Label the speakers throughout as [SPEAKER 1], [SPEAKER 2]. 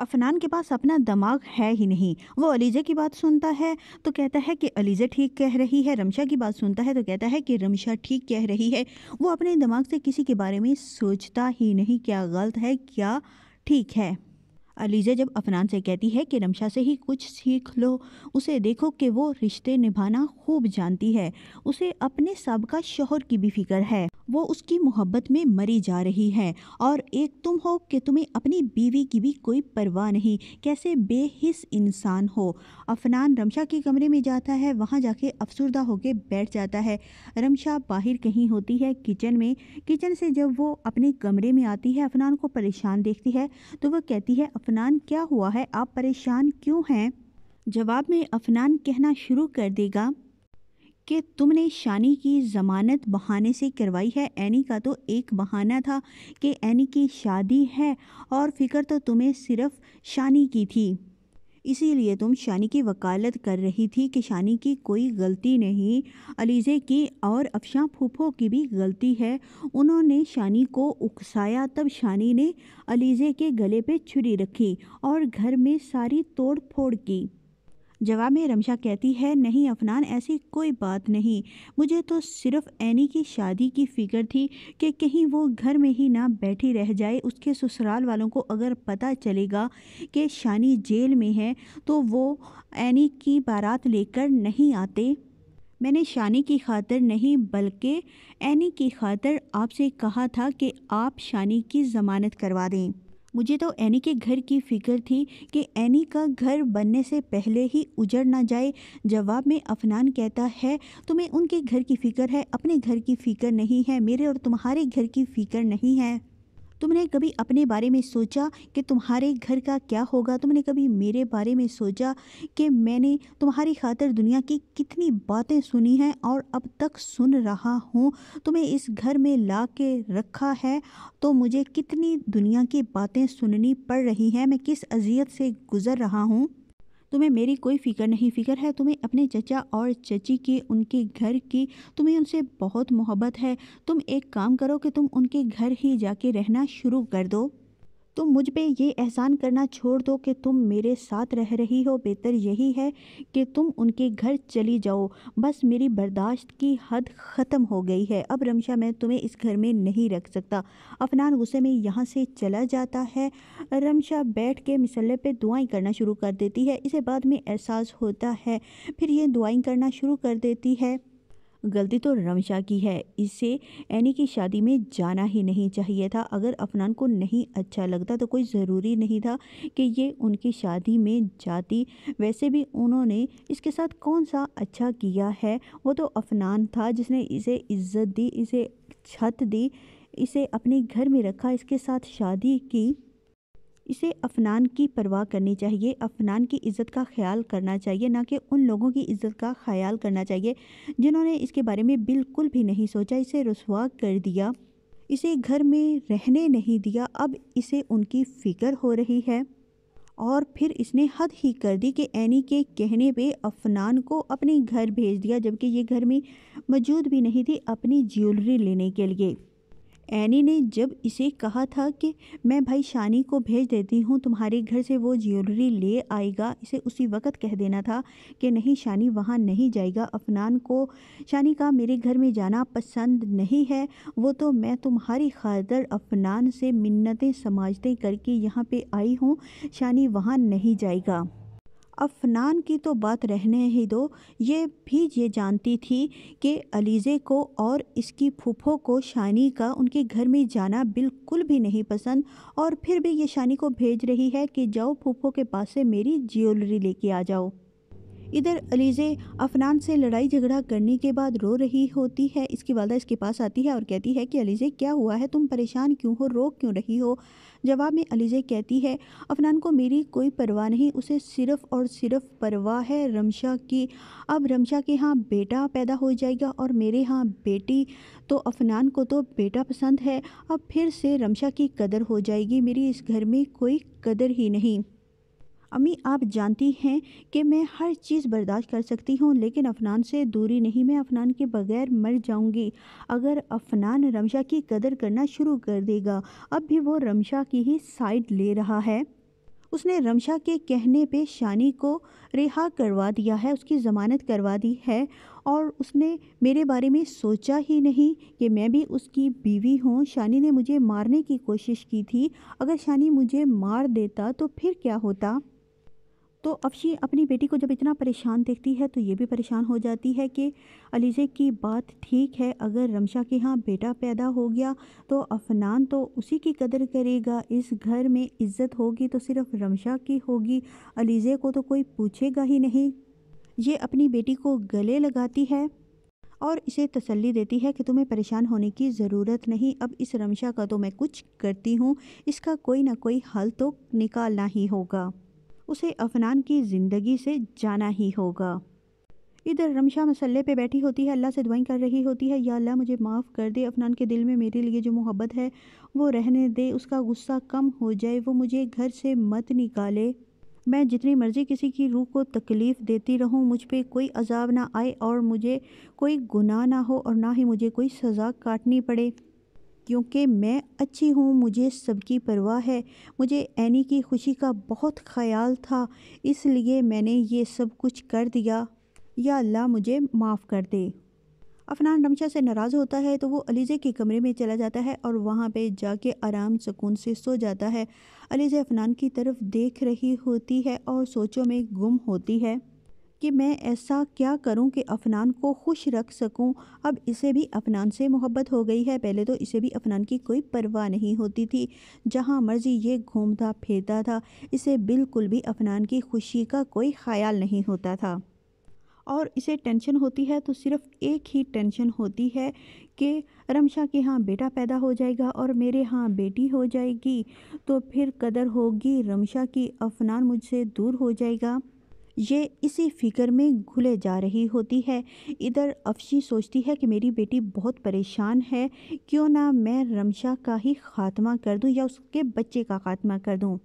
[SPEAKER 1] अफनान के पास अपना दिमाग है ही नहीं वो अलीजा की बात सुनता है तो कहता है कि अलीजा ठीक कह रही है रमशा की बात सुनता है तो कहता है कि रमशा ठीक कह रही है वो अपने दिमाग से किसी के बारे में सोचता ही नहीं क्या गलत है क्या ठीक है अलीज़ा जब अफनान से कहती है कि रमशा से ही कुछ सीख लो उसे देखो कि वो रिश्ते निभाना खूब जानती है उसे अपने सबका शोहर की भी फिक्र है वो उसकी मोहब्बत में मरी जा रही है और एक तुम हो कि तुम्हें अपनी बीवी की भी कोई परवाह नहीं कैसे बेहिस इंसान हो अफनान रमशा के कमरे में जाता है वहाँ जाके अफसरदा होके बैठ जाता है रमशा बाहर कहीं होती है किचन में किचन से जब वो अपने कमरे में आती है अफनान को परेशान देखती है तो वह कहती है अफनान क्या हुआ है आप परेशान क्यों हैं जवाब में अफनान कहना शुरू कर देगा कि तुमने शानी की ज़मानत बहाने से करवाई है एनी का तो एक बहाना था कि एनी की शादी है और फ़िक्र तो तुम्हें सिर्फ शानी की थी इसीलिए तुम शानी की वकालत कर रही थी कि शानी की कोई गलती नहीं अलीज़े की और अफशा फूफो की भी गलती है उन्होंने शानी को उकसाया तब शानी ने अलीज़े के गले पे छुरी रखी और घर में सारी तोड़ फोड़ की जवाब में रमशा कहती है नहीं अफनान ऐसी कोई बात नहीं मुझे तो सिर्फ एनी की शादी की फ़िक्र थी कि कहीं वो घर में ही ना बैठी रह जाए उसके ससुराल वालों को अगर पता चलेगा कि शानी जेल में है तो वो एनी की बारात लेकर नहीं आते मैंने शानी की खातर नहीं बल्कि एनी की खातर आपसे कहा था कि आप शानी की ज़मानत करवा दें मुझे तो एनी के घर की फिक्र थी कि एनी का घर बनने से पहले ही उजड़ ना जाए जवाब में अफनान कहता है तुम्हें उनके घर की फ़िक्र है अपने घर की फ़िक्र नहीं है मेरे और तुम्हारे घर की फ़िक्र नहीं है तुमने कभी अपने बारे में सोचा कि तुम्हारे घर का क्या होगा तुमने कभी मेरे बारे में सोचा कि मैंने तुम्हारी खातर दुनिया की कितनी बातें सुनी हैं और अब तक सुन रहा हूँ तुम्हें इस घर में ला के रखा है तो मुझे कितनी दुनिया की बातें सुननी पड़ रही हैं मैं किस अजियत से गुज़र रहा हूँ तुम्हें मेरी कोई फ़िक्र नहीं फ़िक्र है तुम्हें अपने चचा और चची की उनके घर की तुम्हें उनसे बहुत मोहब्बत है तुम एक काम करो कि तुम उनके घर ही जाके रहना शुरू कर दो तुम मुझ पर ये एहसान करना छोड़ दो कि तुम मेरे साथ रह रही हो बेहतर यही है कि तुम उनके घर चली जाओ बस मेरी बर्दाश्त की हद ख़त्म हो गई है अब रमशा मैं तुम्हें इस घर में नहीं रख सकता अफनान गुस्से में यहाँ से चला जाता है रमशा बैठ के मिसल्ले पे दुआएं करना शुरू कर देती है इसे बाद में एहसास होता है फिर ये दुआई करना शुरू कर देती है गलती तो रमशा की है इसे एनी की शादी में जाना ही नहीं चाहिए था अगर अफनान को नहीं अच्छा लगता तो कोई ज़रूरी नहीं था कि ये उनकी शादी में जाती वैसे भी उन्होंने इसके साथ कौन सा अच्छा किया है वो तो अफनान था जिसने इसे इज्जत दी इसे छत दी इसे अपने घर में रखा इसके साथ शादी की इसे अफनान की परवाह करनी चाहिए अफनान की इज़्ज़त का ख्याल करना चाहिए ना कि उन लोगों की इज़्ज़त का ख्याल करना चाहिए जिन्होंने इसके बारे में बिल्कुल भी नहीं सोचा इसे रसवा कर दिया इसे घर में रहने नहीं दिया अब इसे उनकी फ़िक्र हो रही है और फिर इसने हद ही कर दी कि एनी के कहने पे अफनान को अपने घर भेज दिया जबकि ये घर में मौजूद भी नहीं थी अपनी ज्वेलरी लेने के लिए एनी ने जब इसे कहा था कि मैं भाई शानी को भेज देती हूँ तुम्हारे घर से वो ज्वेलरी ले आएगा इसे उसी वक़्त कह देना था कि नहीं शानी वहाँ नहीं जाएगा अफनान को शानी का मेरे घर में जाना पसंद नहीं है वो तो मैं तुम्हारी खातर अफनान से मिन्नतें समाजते करके यहाँ पे आई हूँ शानी वहाँ नहीं जाएगा अफ़नान की तो बात रहने ही दो ये भी ये जानती थी कि अलीज़े को और इसकी फूफो को शानी का उनके घर में जाना बिल्कुल भी नहीं पसंद और फिर भी ये शानी को भेज रही है कि जाओ फूफो के पास से मेरी ज्वेलरी लेके आ जाओ इधर अलीजे अफनान से लड़ाई झगड़ा करने के बाद रो रही होती है इसकी वालदा इसके पास आती है और कहती है कि अलीजे क्या हुआ है तुम परेशान क्यों हो रो क्यों रही हो जवाब में अलीजे कहती है अफनान को मेरी कोई परवाह नहीं उसे सिर्फ़ और सिर्फ परवाह है रमशा की अब रमशा के यहाँ बेटा पैदा हो जाएगा और मेरे यहाँ बेटी तो अफनान को तो बेटा पसंद है अब फिर से रमशा की कदर हो जाएगी मेरी इस घर में कोई कदर ही नहीं अम्मी आप जानती हैं कि मैं हर चीज़ बर्दाश्त कर सकती हूँ लेकिन अफनान से दूरी नहीं मैं अफनान के बगैर मर जाऊँगी अगर अफनान रमशा की कदर करना शुरू कर देगा अब भी वो रमशा की ही साइड ले रहा है उसने रमशा के कहने पे शानी को रिहा करवा दिया है उसकी ज़मानत करवा दी है और उसने मेरे बारे में सोचा ही नहीं कि मैं भी उसकी बीवी हूँ शानी ने मुझे मारने की कोशिश की थी अगर शानी मुझे मार देता तो फिर क्या होता तो अफशी अपनी बेटी को जब इतना परेशान देखती है तो ये भी परेशान हो जाती है कि अलीजे की बात ठीक है अगर रमशा के यहाँ बेटा पैदा हो गया तो अफनान तो उसी की कदर करेगा इस घर में इज्जत होगी तो सिर्फ रमशा की होगी अलीजे को तो कोई पूछेगा ही नहीं ये अपनी बेटी को गले लगाती है और इसे तसल्ली देती है कि तुम्हें परेशान होने की ज़रूरत नहीं अब इस रमशा का तो मैं कुछ करती हूँ इसका कोई ना कोई हल तो निकालना ही होगा उसे अफनान की ज़िंदगी से जाना ही होगा इधर रमशा मसल्ले पे बैठी होती है अल्लाह से दुआई कर रही होती है या अल्लाह मुझे माफ़ कर दे अफनान के दिल में मेरे लिए जो मोहब्बत है वो रहने दे उसका गुस्सा कम हो जाए वो मुझे घर से मत निकाले मैं जितनी मर्ज़ी किसी की रूह को तकलीफ़ देती रहूं मुझ पर कोई अजाब ना आए और मुझे कोई गुनाह ना हो और ना ही मुझे कोई सज़ा काटनी पड़े क्योंकि मैं अच्छी हूँ मुझे सबकी परवाह है मुझे एनी की खुशी का बहुत ख्याल था इसलिए मैंने ये सब कुछ कर दिया या अल्लाह मुझे माफ़ कर दे अफनान रमशा से नाराज़ होता है तो वो अलीज़े के कमरे में चला जाता है और वहाँ पे जाके आराम सुकून से सो जाता है अलीज़े अफनान की तरफ देख रही होती है और सोचों में गुम होती है कि मैं ऐसा क्या करूं कि अफनान को खुश रख सकूं अब इसे भी अफनान से मोहब्बत हो गई है पहले तो इसे भी अफनान की कोई परवाह नहीं होती थी जहां मर्जी ये घूमता फिरता था इसे बिल्कुल भी अफनान की खुशी का कोई ख्याल नहीं होता था और इसे टेंशन होती है तो सिर्फ एक ही टेंशन होती है कि रमशा के यहाँ बेटा पैदा हो जाएगा और मेरे यहाँ बेटी हो जाएगी तो फिर कदर होगी रमशा की अफनान मुझसे दूर हो जाएगा ये इसी फिक्र में घुले जा रही होती है इधर अफशी सोचती है कि मेरी बेटी बहुत परेशान है क्यों ना मैं रमशा का ही खात्मा कर दूं या उसके बच्चे का खात्मा कर दूं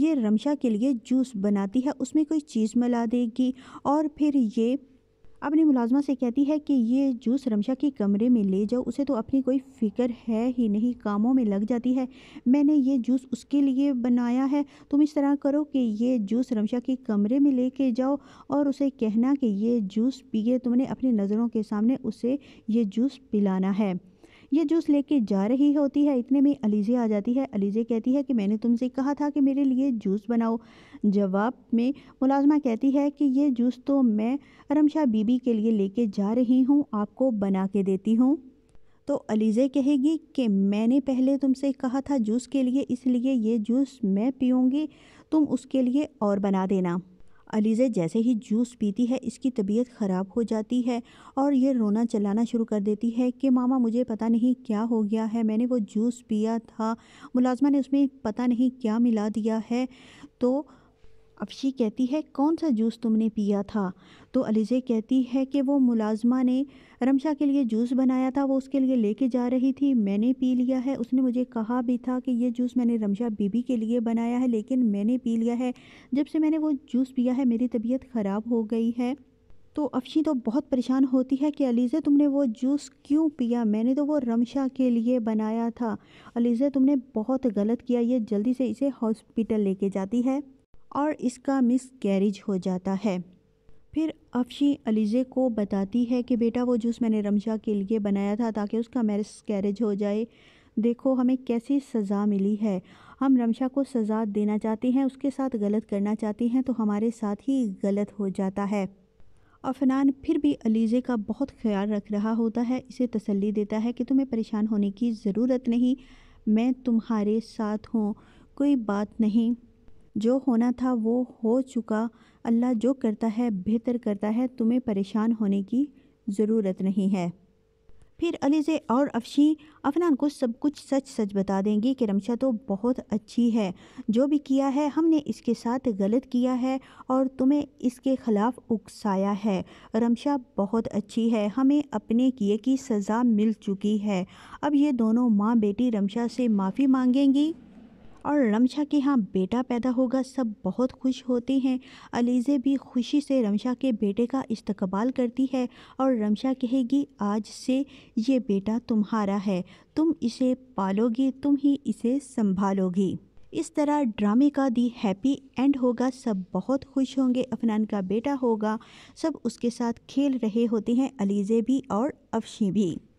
[SPEAKER 1] ये रमशा के लिए जूस बनाती है उसमें कोई चीज़ मिला देगी और फिर ये अपनी मुलाजमा से कहती है कि ये जूस रमशा के कमरे में ले जाओ उसे तो अपनी कोई फ़िक्र है ही नहीं कामों में लग जाती है मैंने ये जूस उसके लिए बनाया है तुम इस तरह करो कि ये जूस रमशा के कमरे में ले के जाओ और उसे कहना कि ये जूस पिए तुमने अपनी नज़रों के सामने उसे ये जूस पिलाना है ये जूस लेके जा रही होती है इतने में अलीजे आ जाती है अलीजे कहती है कि मैंने तुमसे कहा था कि मेरे लिए जूस बनाओ जवाब में मुलाजमा कहती है कि ये जूस तो मैं शाह बीबी के लिए लेके जा रही हूँ आपको बना के देती हूँ तो अलीज़े कहेगी कि मैंने पहले तुमसे कहा था जूस के लिए इसलिए ये जूस मैं पीऊँगी तुम उसके लिए और बना देना अलीज़े जैसे ही जूस पीती है इसकी तबीयत ख़राब हो जाती है और ये रोना चलाना शुरू कर देती है कि मामा मुझे पता नहीं क्या हो गया है मैंने वो जूस पिया था मुलाजमा ने उसमें पता नहीं क्या मिला दिया है तो अफशी कहती है कौन सा जूस तुमने पिया था तो अलीज़े कहती है कि वो मुलाजमा ने रमशा के लिए जूस बनाया था वो उसके लिए लेके जा रही थी मैंने पी लिया है उसने मुझे कहा भी था कि ये जूस मैंने रमशा बीबी के लिए बनाया है लेकिन मैंने पी लिया है जब से मैंने वो जूस पिया है मेरी तबीयत ख़राब हो गई है तो अफशी तो बहुत परेशान होती है कि अलीज़े तुमने वो जूस क्यों पिया मैंने तो वो रमशा के लिए बनाया था अलीज़े तुमने बहुत गलत किया ये जल्दी से इसे हॉस्पिटल लेके जाती है और इसका मिस कैरिज हो जाता है फिर अफशी अलीज़े को बताती है कि बेटा वो जूस मैंने रमशा के लिए बनाया था ताकि उसका मैरिज कैरिज हो जाए देखो हमें कैसी सज़ा मिली है हम रमशा को सज़ा देना चाहते हैं उसके साथ गलत करना चाहते हैं तो हमारे साथ ही गलत हो जाता है अफनान फिर भी अलीज़े का बहुत ख्याल रख रहा होता है इसे तसल्ली देता है कि तुम्हें परेशान होने की ज़रूरत नहीं मैं तुम्हारे साथ हूँ कोई बात नहीं जो होना था वो हो चुका अल्लाह जो करता है बेहतर करता है तुम्हें परेशान होने की ज़रूरत नहीं है फिर अलीज़े और अफशी अफनान को सब कुछ सच सच बता देंगी कि रमशा तो बहुत अच्छी है जो भी किया है हमने इसके साथ गलत किया है और तुम्हें इसके ख़िलाफ़ उकसाया है रमशा बहुत अच्छी है हमें अपने किए की सज़ा मिल चुकी है अब ये दोनों माँ बेटी रमशा से माफ़ी मांगेंगी और रमशा के यहाँ बेटा पैदा होगा सब बहुत खुश होते हैं अलीज़े भी खुशी से रमशा के बेटे का इस्तकबाल करती है और रमशा कहेगी आज से ये बेटा तुम्हारा है तुम इसे पालोगी तुम ही इसे संभालोगी इस तरह ड्रामे का दी हैप्पी एंड होगा सब बहुत खुश होंगे अफनान का बेटा होगा सब उसके साथ खेल रहे होते हैं अलीज़े भी और अफशी भी